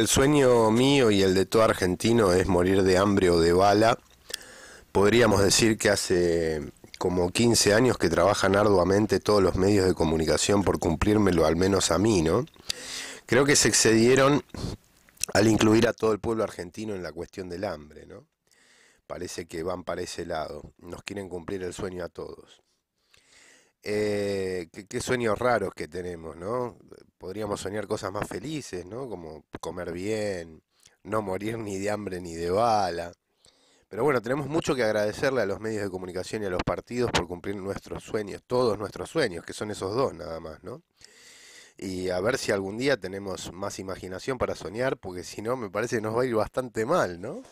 El sueño mío y el de todo argentino es morir de hambre o de bala. Podríamos decir que hace como 15 años que trabajan arduamente todos los medios de comunicación por cumplírmelo, al menos a mí, ¿no? Creo que se excedieron al incluir a todo el pueblo argentino en la cuestión del hambre, ¿no? Parece que van para ese lado, nos quieren cumplir el sueño a todos. Eh, qué, qué, sueños raros que tenemos, ¿no? podríamos soñar cosas más felices, ¿no? Como comer bien, no morir ni de hambre ni de bala. Pero bueno, tenemos mucho que agradecerle a los medios de comunicación y a los partidos por cumplir nuestros sueños, todos nuestros sueños, que son esos dos nada más, ¿no? Y a ver si algún día tenemos más imaginación para soñar, porque si no, me parece que nos va a ir bastante mal, ¿no?